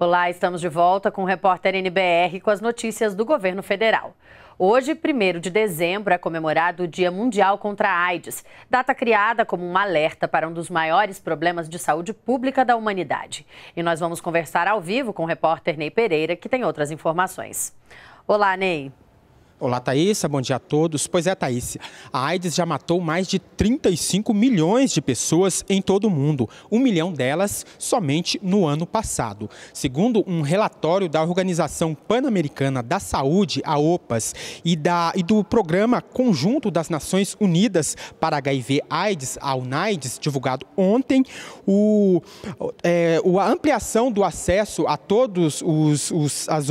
Olá, estamos de volta com o repórter NBR com as notícias do governo federal. Hoje, 1 de dezembro, é comemorado o Dia Mundial contra a AIDS, data criada como um alerta para um dos maiores problemas de saúde pública da humanidade. E nós vamos conversar ao vivo com o repórter Ney Pereira, que tem outras informações. Olá, Ney. Olá, Thaís. Bom dia a todos. Pois é, Thaís. A AIDS já matou mais de 35 milhões de pessoas em todo o mundo, um milhão delas somente no ano passado. Segundo um relatório da Organização Pan-Americana da Saúde, a OPAS, e, da, e do Programa Conjunto das Nações Unidas para HIV-AIDS, a UNAIDS, divulgado ontem, o, é, a ampliação do acesso a todos os, os as,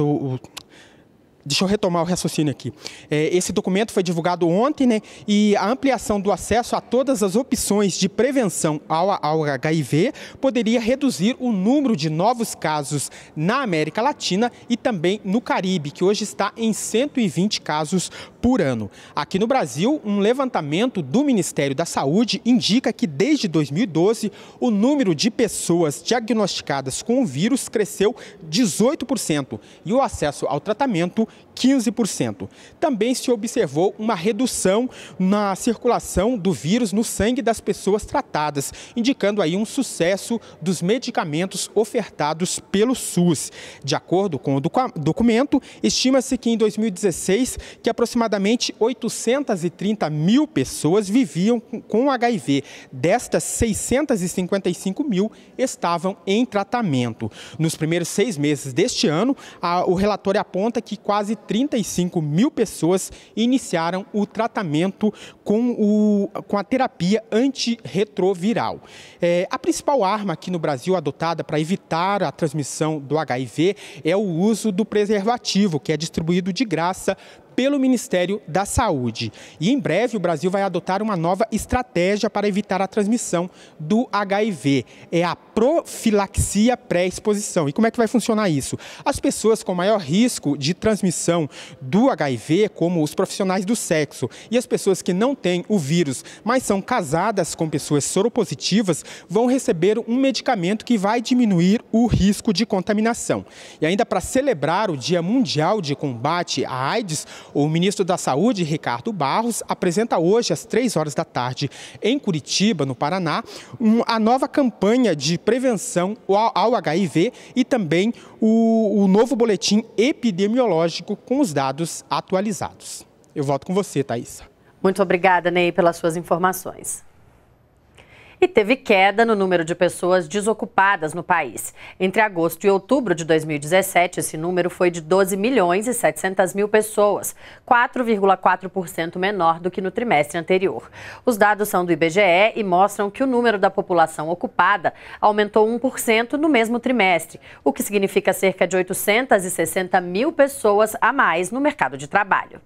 Deixa eu retomar o raciocínio aqui. É, esse documento foi divulgado ontem, né? E a ampliação do acesso a todas as opções de prevenção ao, ao HIV poderia reduzir o número de novos casos na América Latina e também no Caribe, que hoje está em 120 casos por ano. Aqui no Brasil, um levantamento do Ministério da Saúde indica que desde 2012 o número de pessoas diagnosticadas com o vírus cresceu 18% e o acesso ao tratamento 15%. Também se observou uma redução na circulação do vírus no sangue das pessoas tratadas, indicando aí um sucesso dos medicamentos ofertados pelo SUS. De acordo com o documento, estima-se que em 2016 que aproximadamente 830 mil pessoas viviam com HIV. Destas, 655 mil estavam em tratamento. Nos primeiros seis meses deste ano, o relatório aponta que quase quase 35 mil pessoas iniciaram o tratamento com, o, com a terapia antirretroviral. É, a principal arma aqui no Brasil adotada para evitar a transmissão do HIV é o uso do preservativo, que é distribuído de graça pelo Ministério da Saúde. E em breve o Brasil vai adotar uma nova estratégia para evitar a transmissão do HIV. É a profilaxia pré-exposição. E como é que vai funcionar isso? As pessoas com maior risco de transmissão do HIV, como os profissionais do sexo e as pessoas que não têm o vírus, mas são casadas com pessoas soropositivas, vão receber um medicamento que vai diminuir o risco de contaminação. E ainda para celebrar o Dia Mundial de Combate à AIDS, o ministro da Saúde, Ricardo Barros, apresenta hoje, às três horas da tarde, em Curitiba, no Paraná, um, a nova campanha de prevenção ao, ao HIV e também o, o novo boletim epidemiológico com os dados atualizados. Eu volto com você, Thaisa. Muito obrigada, Ney, pelas suas informações e teve queda no número de pessoas desocupadas no país. Entre agosto e outubro de 2017, esse número foi de 12 milhões e 700 mil pessoas, 4,4% menor do que no trimestre anterior. Os dados são do IBGE e mostram que o número da população ocupada aumentou 1% no mesmo trimestre, o que significa cerca de 860 mil pessoas a mais no mercado de trabalho.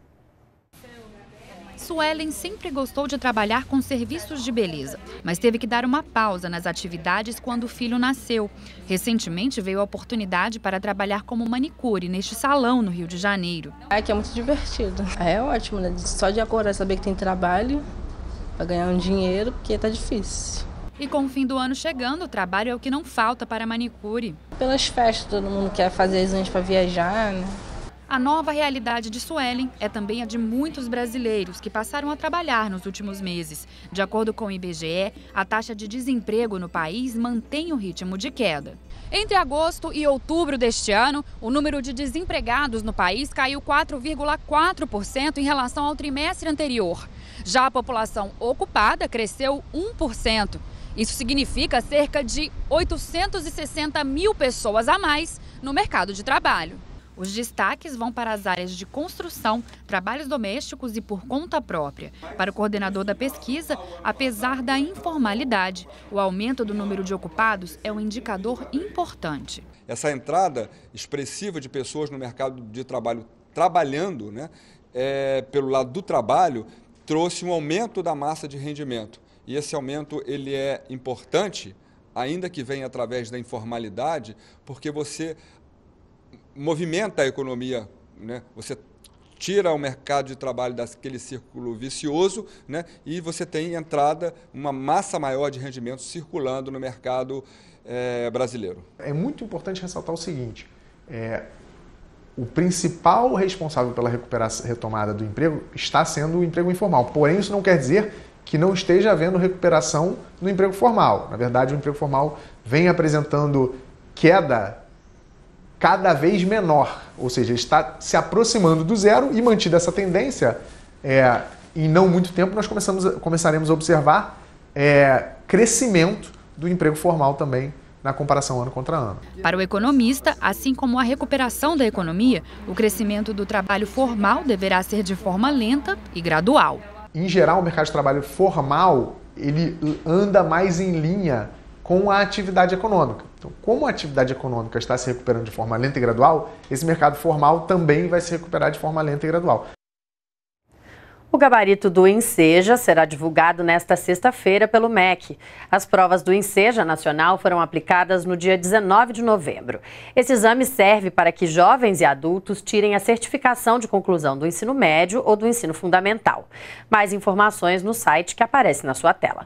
Suelen sempre gostou de trabalhar com serviços de beleza, mas teve que dar uma pausa nas atividades quando o filho nasceu. Recentemente veio a oportunidade para trabalhar como manicure neste salão no Rio de Janeiro. Aqui é muito divertido. É ótimo, né? Só de acordar saber que tem trabalho para ganhar um dinheiro, porque tá difícil. E com o fim do ano chegando, o trabalho é o que não falta para a manicure. Pelas festas, todo mundo quer fazer exames para viajar, né? A nova realidade de Suelen é também a de muitos brasileiros que passaram a trabalhar nos últimos meses. De acordo com o IBGE, a taxa de desemprego no país mantém o ritmo de queda. Entre agosto e outubro deste ano, o número de desempregados no país caiu 4,4% em relação ao trimestre anterior. Já a população ocupada cresceu 1%. Isso significa cerca de 860 mil pessoas a mais no mercado de trabalho. Os destaques vão para as áreas de construção, trabalhos domésticos e por conta própria. Para o coordenador da pesquisa, apesar da informalidade, o aumento do número de ocupados é um indicador importante. Essa entrada expressiva de pessoas no mercado de trabalho trabalhando, né, é, pelo lado do trabalho, trouxe um aumento da massa de rendimento. E esse aumento ele é importante, ainda que venha através da informalidade, porque você movimenta a economia. Né? Você tira o mercado de trabalho daquele círculo vicioso né? e você tem entrada, uma massa maior de rendimentos circulando no mercado é, brasileiro. É muito importante ressaltar o seguinte: é, o principal responsável pela retomada do emprego está sendo o emprego informal. Porém, isso não quer dizer que não esteja havendo recuperação no emprego formal. Na verdade, o emprego formal vem apresentando queda cada vez menor, ou seja, está se aproximando do zero e mantida essa tendência, é, em não muito tempo nós começamos, começaremos a observar é, crescimento do emprego formal também na comparação ano contra ano. Para o economista, assim como a recuperação da economia, o crescimento do trabalho formal deverá ser de forma lenta e gradual. Em geral, o mercado de trabalho formal ele anda mais em linha com a atividade econômica. Então, como a atividade econômica está se recuperando de forma lenta e gradual, esse mercado formal também vai se recuperar de forma lenta e gradual. O gabarito do Enseja será divulgado nesta sexta-feira pelo MEC. As provas do Enseja Nacional foram aplicadas no dia 19 de novembro. Esse exame serve para que jovens e adultos tirem a certificação de conclusão do ensino médio ou do ensino fundamental. Mais informações no site que aparece na sua tela.